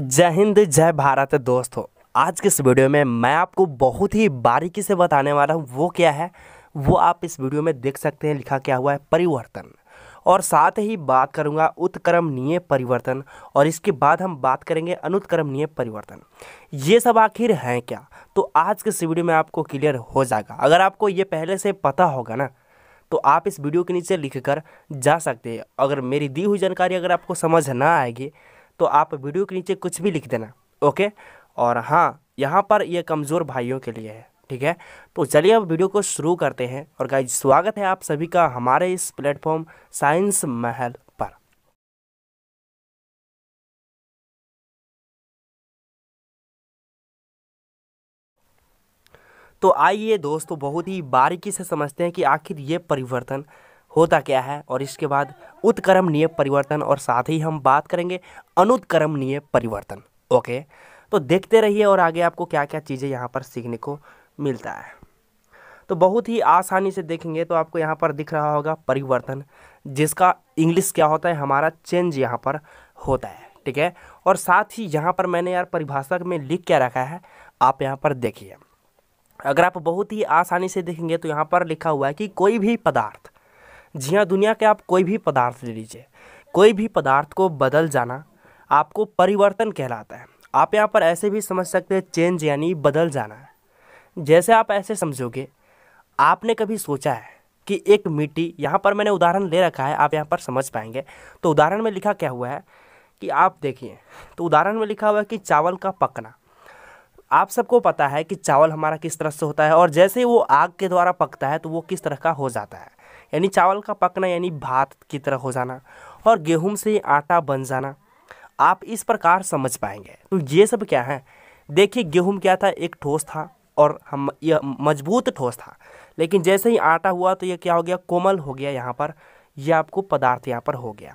जय हिंद जय भारत दोस्तों आज के इस वीडियो में मैं आपको बहुत ही बारीकी से बताने वाला हूँ वो क्या है वो आप इस वीडियो में देख सकते हैं लिखा क्या हुआ है परिवर्तन और साथ ही बात करूंगा उत्क्रमणीय परिवर्तन और इसके बाद हम बात करेंगे अनुत्क्रमणीय परिवर्तन ये सब आखिर हैं क्या तो आज के इस वीडियो में आपको क्लियर हो जाएगा अगर आपको ये पहले से पता होगा ना तो आप इस वीडियो के नीचे लिख कर जा सकते हैं अगर मेरी दी हुई जानकारी अगर आपको समझ ना आएगी तो आप वीडियो के नीचे कुछ भी लिख देना ओके और हाँ यहाँ पर ये कमज़ोर भाइयों के लिए है ठीक है तो चलिए अब वीडियो को शुरू करते हैं और गाइज स्वागत है आप सभी का हमारे इस प्लेटफॉर्म साइंस महल पर तो आइए दोस्तों बहुत ही बारीकी से समझते हैं कि आखिर ये परिवर्तन होता क्या है और इसके बाद उत्क्रमणीय परिवर्तन और साथ ही हम बात करेंगे अनुत्क्रमणीय परिवर्तन ओके तो देखते रहिए और आगे आपको क्या क्या चीज़ें यहाँ पर सीखने को मिलता है तो बहुत ही आसानी से देखेंगे तो आपको यहाँ पर दिख रहा होगा परिवर्तन जिसका इंग्लिश क्या होता है हमारा चेंज यहाँ पर होता है ठीक है और साथ ही यहाँ पर मैंने यार परिभाषा में लिख क्या रखा है आप यहाँ पर देखिए अगर आप बहुत ही आसानी से देखेंगे तो यहाँ पर लिखा हुआ है कि कोई भी पदार्थ जी हाँ दुनिया के आप कोई भी पदार्थ ले लीजिए कोई भी पदार्थ को बदल जाना आपको परिवर्तन कहलाता है आप यहाँ पर ऐसे भी समझ सकते हैं चेंज यानी बदल जाना जैसे आप ऐसे समझोगे आपने कभी सोचा है कि एक मिट्टी यहाँ पर मैंने उदाहरण ले रखा है आप यहाँ पर समझ पाएंगे तो उदाहरण में लिखा क्या हुआ है कि आप देखिए तो उदाहरण में लिखा हुआ है कि चावल का पकना आप सबको पता है कि चावल हमारा किस तरह से होता है और जैसे ही वो आग के द्वारा पकता है तो वो किस तरह का हो जाता है यानी चावल का पकना यानी भात की तरह हो जाना और गेहूं से आटा बन जाना आप इस प्रकार समझ पाएंगे तो ये सब क्या है देखिए गेहूं क्या था एक ठोस था और हम यह मजबूत ठोस था लेकिन जैसे ही आटा हुआ तो यह क्या हो गया कोमल हो गया यहाँ पर यह आपको पदार्थ यहाँ पर हो गया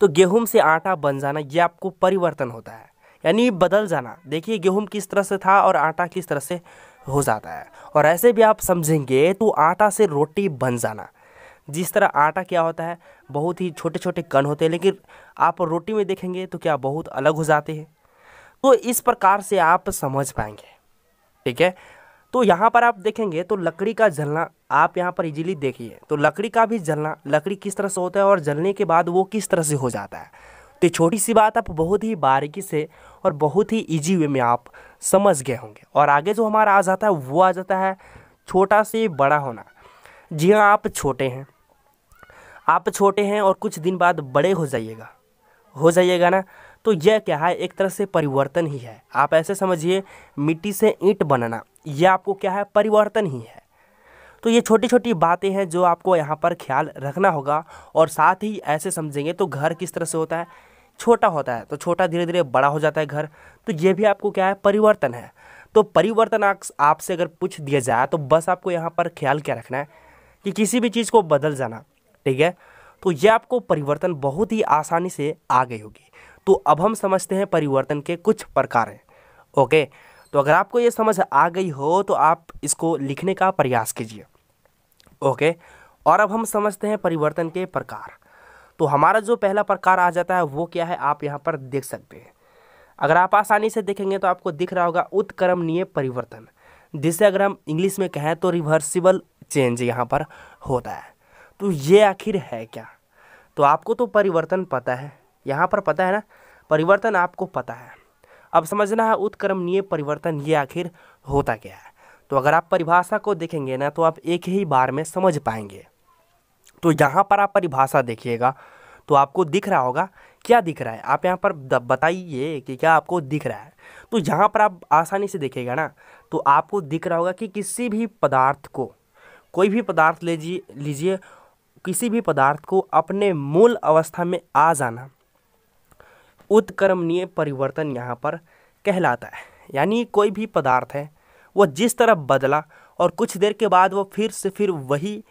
तो गेहूं से आटा बन जाना यह आपको परिवर्तन होता है यानी बदल जाना देखिए गेहूँ किस तरह से था और आटा किस तरह से हो जाता है और ऐसे भी आप समझेंगे तो आटा से रोटी बन जाना जिस तरह आटा क्या होता है बहुत ही छोटे छोटे कण होते हैं लेकिन आप रोटी में देखेंगे तो क्या बहुत अलग हो जाते हैं तो इस प्रकार से आप समझ पाएंगे ठीक है तो यहाँ पर आप देखेंगे तो लकड़ी का जलना आप यहाँ पर इजीली देखिए तो लकड़ी का भी जलना लकड़ी किस तरह से होता है और जलने के बाद वो किस तरह से हो जाता है तो ये छोटी सी बात आप बहुत ही बारीकी से और बहुत ही ईजी वे में आप समझ गए होंगे और आगे जो हमारा आ जाता है वो आ जाता है छोटा से बड़ा होना जी हाँ आप छोटे हैं आप छोटे हैं और कुछ दिन बाद बड़े हो जाइएगा हो जाइएगा ना तो यह क्या है एक तरह से परिवर्तन ही है आप ऐसे समझिए मिट्टी से ईंट बनना यह आपको क्या है परिवर्तन ही है तो ये छोटी छोटी बातें हैं जो आपको यहाँ पर ख्याल रखना होगा और साथ ही ऐसे समझेंगे तो घर किस तरह से होता है छोटा होता है तो छोटा धीरे धीरे बड़ा हो जाता है घर तो ये भी आपको क्या है परिवर्तन है तो परिवर्तन आपसे अगर पूछ दिया जाए तो बस आपको यहाँ पर ख्याल क्या रखना है कि किसी भी चीज़ को बदल जाना ठीक है तो ये आपको परिवर्तन बहुत ही आसानी से आ गई होगी तो अब हम समझते हैं परिवर्तन के कुछ प्रकार हैं ओके तो अगर आपको ये समझ आ गई हो तो आप इसको लिखने का प्रयास कीजिए ओके और अब हम समझते हैं परिवर्तन के प्रकार तो हमारा जो पहला प्रकार आ जाता है वो क्या है आप यहाँ पर देख सकते हैं अगर आप आसानी से देखेंगे तो आपको दिख रहा होगा उत्क्रमणीय परिवर्तन जिसे अगर हम इंग्लिश में कहें तो रिवर्सिबल चेंज यहाँ पर होता है तो ये आखिर है क्या तो आपको तो परिवर्तन पता है यहाँ पर पता है ना परिवर्तन आपको पता है अब समझना है उत्क्रमणीय परिवर्तन ये आखिर होता क्या है तो अगर आप परिभाषा को देखेंगे ना तो आप एक ही बार में समझ पाएंगे तो यहाँ पर आप परिभाषा देखिएगा तो आपको दिख रहा होगा क्या दिख रहा है आप यहाँ पर बताइए कि क्या आपको दिख रहा है तो यहाँ पर आप आसानी से देखिएगा ना तो आपको दिख रहा होगा कि किसी भी पदार्थ को कोई भी पदार्थ लीजिए लीजिए किसी भी पदार्थ को अपने मूल अवस्था में आ जाना उत्कर्मणीय परिवर्तन यहाँ पर कहलाता है यानी कोई भी पदार्थ है वह जिस तरह बदला और कुछ देर के बाद वो फिर से फिर वही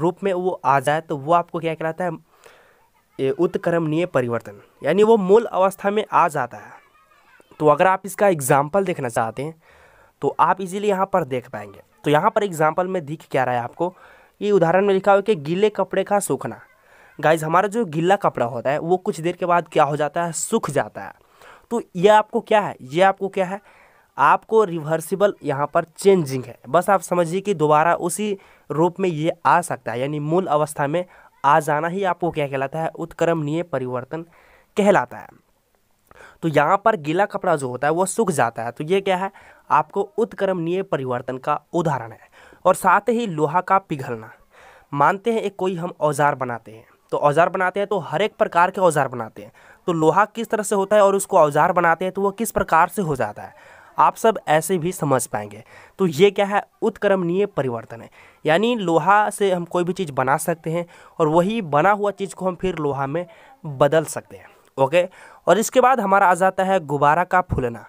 रूप में वो आ जाए तो वो आपको क्या कहलाता है उत्क्रमणीय परिवर्तन यानी वो मूल अवस्था में आ जाता है तो अगर आप इसका एग्जाम्पल देखना चाहते हैं तो आप इजीली यहाँ पर देख पाएंगे तो यहाँ पर एग्जाम्पल में दिख क्या रहा है आपको ये उदाहरण में लिखा हुआ कि गीले कपड़े का सूखना गाइज हमारा जो गीला कपड़ा होता है वो कुछ देर के बाद क्या हो जाता है सूख जाता है तो ये आपको क्या है ये आपको क्या है आपको रिवर्सिबल यहाँ पर चेंजिंग है बस आप समझिए कि दोबारा उसी रूप में ये आ सकता है यानी मूल अवस्था में आ जाना ही आपको क्या कहलाता है उत्क्रमणीय परिवर्तन कहलाता है तो यहाँ पर गीला कपड़ा जो होता है वो सूख जाता है तो ये क्या है आपको उत्क्रमणीय परिवर्तन का उदाहरण है और साथ ही लोहा का पिघलना मानते हैं एक कोई हम औजार बनाते हैं तो औजार बनाते हैं तो हर एक प्रकार के औजार बनाते हैं तो लोहा किस तरह से होता है और उसको औजार बनाते हैं तो वो किस प्रकार से हो जाता है आप सब ऐसे भी समझ पाएंगे तो ये क्या है उत्क्रमणीय परिवर्तन है यानी लोहा से हम कोई भी चीज़ बना सकते हैं और वही बना हुआ चीज़ को हम फिर लोहा में बदल सकते हैं ओके और इसके बाद हमारा आ जाता है गुब्बारा का फूलना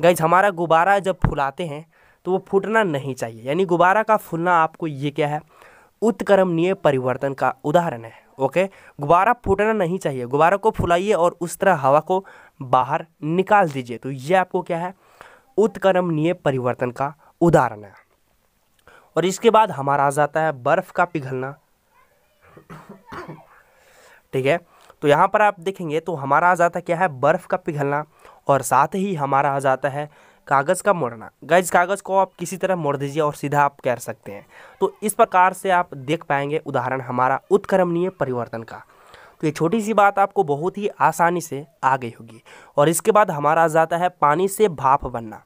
गैज हमारा गुब्बारा जब फुलाते हैं तो वो फूटना नहीं चाहिए यानी गुब्बारा का फूलना आपको ये क्या है उत्क्रमणीय परिवर्तन का उदाहरण है ओके गुब्बारा फूटना नहीं चाहिए गुब्बारा को फुलाइए और उस तरह हवा को बाहर निकाल दीजिए तो ये आपको क्या है उत्क्रमणीय परिवर्तन का उदाहरण है और इसके बाद हमारा आ जाता है बर्फ़ का पिघलना ठीक है तो यहाँ पर आप देखेंगे तो हमारा आ जाता क्या है बर्फ़ का पिघलना और साथ ही हमारा आ जाता है कागज़ का मोड़ना गैज कागज़ को आप किसी तरह मोड़ दीजिए और सीधा आप कह सकते हैं तो इस प्रकार से आप देख पाएंगे उदाहरण हमारा उत्क्रमणीय परिवर्तन का तो ये छोटी सी बात आपको बहुत ही आसानी से आ गई होगी और इसके बाद हमारा आ जाता है पानी से भाप बनना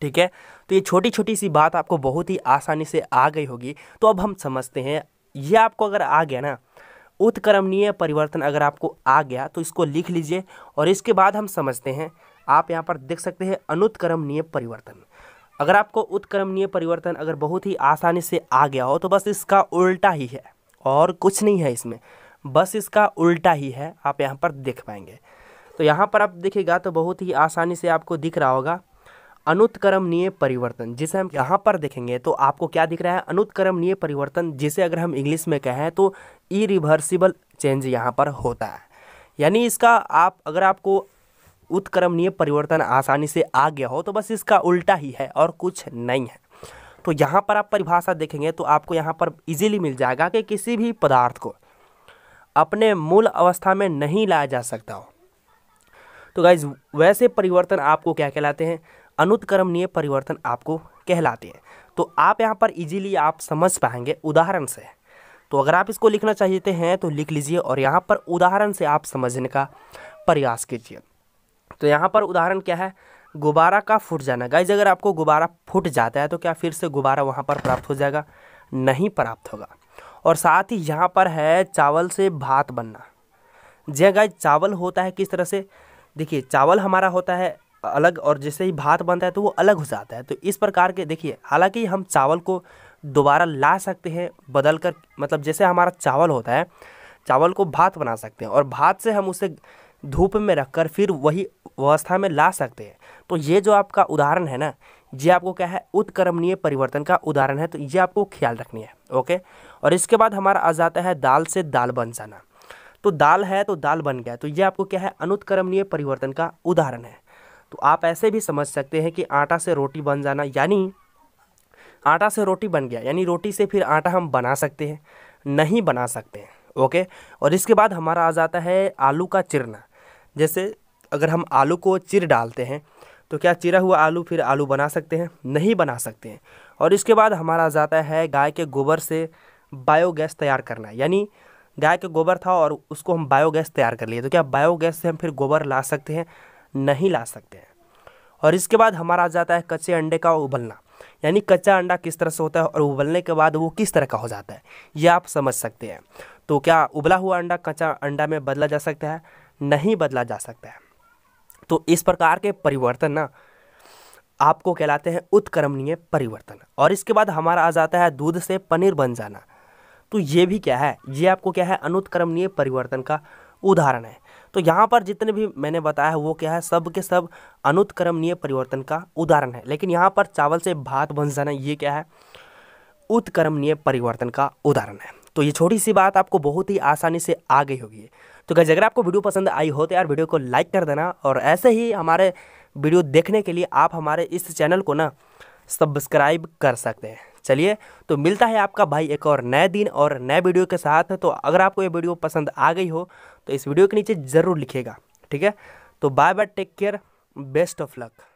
ठीक है तो ये छोटी छोटी सी बात आपको बहुत ही आसानी से आ गई होगी तो अब हम समझते हैं ये आपको अगर आ गया ना उत्क्रमणीय परिवर्तन अगर आपको आ गया तो इसको लिख लीजिए और इसके बाद हम समझते हैं आप यहाँ पर देख सकते हैं अनुत्क्रमणीय परिवर्तन अगर आपको उत्क्रमणीय परिवर्तन अगर बहुत ही आसानी से आ गया हो तो बस इसका उल्टा ही है और कुछ नहीं है इसमें बस इसका उल्टा ही है आप यहाँ पर देख पाएंगे तो यहाँ पर आप देखिएगा तो बहुत ही आसानी से आपको दिख रहा होगा अनुत्क्रमणीय परिवर्तन जिसे हम यहाँ पर देखेंगे तो आपको क्या दिख रहा है अनुत्क्रमणीय परिवर्तन जिसे अगर हम इंग्लिश में कहें तो ई रिवर्सिबल चेंज यहाँ पर होता है यानी इसका आप अगर आपको उत्क्रमणीय परिवर्तन आसानी से आ गया हो तो बस इसका उल्टा ही है और कुछ नहीं है तो यहाँ पर आप परिभाषा देखेंगे तो आपको यहाँ पर इजीली मिल जाएगा कि किसी भी पदार्थ को अपने मूल अवस्था में नहीं लाया जा सकता हो तो गाइज वैसे परिवर्तन आपको क्या कहलाते हैं अनुत्क्रमणीय परिवर्तन आपको कहलाते हैं तो आप यहाँ पर इजीली आप समझ पाएंगे उदाहरण से तो अगर आप इसको लिखना चाहते हैं तो लिख लीजिए और यहाँ पर उदाहरण से आप समझने का प्रयास कीजिए तो यहाँ पर उदाहरण क्या है गुब्बारा का फूट जाना गाइज अगर आपको गुब्बारा फूट जाता है तो क्या फिर से गुब्बारा वहाँ पर प्राप्त हो जाएगा नहीं प्राप्त होगा और साथ ही यहाँ पर है चावल से भात बनना जी गाय हाँ चावल होता है किस तरह से देखिए चावल हमारा होता है अलग और जैसे ही भात बनता है तो वो अलग हो जाता है तो इस प्रकार के देखिए हालांकि हम चावल को दोबारा ला सकते हैं बदल कर मतलब जैसे हमारा चावल होता है चावल को भात बना सकते हैं और भात से हम उसे धूप में रखकर फिर वही अवस्था में ला सकते हैं तो ये जो आपका उदाहरण है ना ये आपको क्या है उत्कर्मणीय परिवर्तन का उदाहरण है तो ये आपको ख्याल रखनी है ओके और इसके बाद हमारा आ जाता है दाल से दाल बन जाना तो दाल है तो दाल बन गया तो ये आपको क्या है अनुत्कर्मणीय परिवर्तन का उदाहरण है तो आप ऐसे भी समझ सकते हैं कि आटा से रोटी बन जाना यानी आटा से रोटी बन गया यानी रोटी से फिर आटा हम बना सकते हैं नहीं बना सकते हैं ओके और इसके बाद हमारा आ जाता है आलू का चिरना जैसे अगर हम आलू को चिर डालते हैं तो क्या चिरा हुआ आलू फिर आलू बना सकते हैं नहीं बना सकते हैं और इसके बाद हमारा जाता है गाय के गोबर से बायोगैस तैयार करना यानी गाय का गोबर था और उसको हम बायोगैस तैयार कर लिए तो क्या बायोगैस से हम फिर गोबर ला सकते हैं नहीं ला सकते हैं और इसके बाद हमारा जाता है कच्चे अंडे का उबलना यानी कच्चा अंडा किस तरह से होता है और उबलने के बाद वो किस तरह का हो जाता है ये आप समझ सकते हैं तो क्या उबला हुआ अंडा कच्चा अंडा में बदला जा सकता है नहीं बदला जा सकता है तो इस प्रकार के परिवर्तन ना आपको कहलाते हैं उत्क्रमणीय परिवर्तन और इसके बाद हमारा आ जाता है दूध से पनीर बन जाना तो ये भी क्या है ये आपको क्या है अनुत्क्रमणीय परिवर्तन का उदाहरण है तो यहाँ पर जितने भी मैंने बताया है वो क्या है सब के सब अनुत्क्रमणीय परिवर्तन का उदाहरण है लेकिन यहाँ पर चावल से भात बन जाना ये क्या है उत्क्रमणीय परिवर्तन का उदाहरण है तो ये छोटी सी बात आपको बहुत ही आसानी से आ गई होगी तो गैस अगर आपको वीडियो पसंद आई हो तो यार वीडियो को लाइक कर देना और ऐसे ही हमारे वीडियो देखने के लिए आप हमारे इस चैनल को ना सब्सक्राइब कर सकते हैं चलिए तो मिलता है आपका भाई एक और नए दिन और नए वीडियो के साथ तो अगर आपको ये वीडियो पसंद आ गई हो तो इस वीडियो के नीचे ज़रूर लिखेगा ठीक है तो bye bye take care best of luck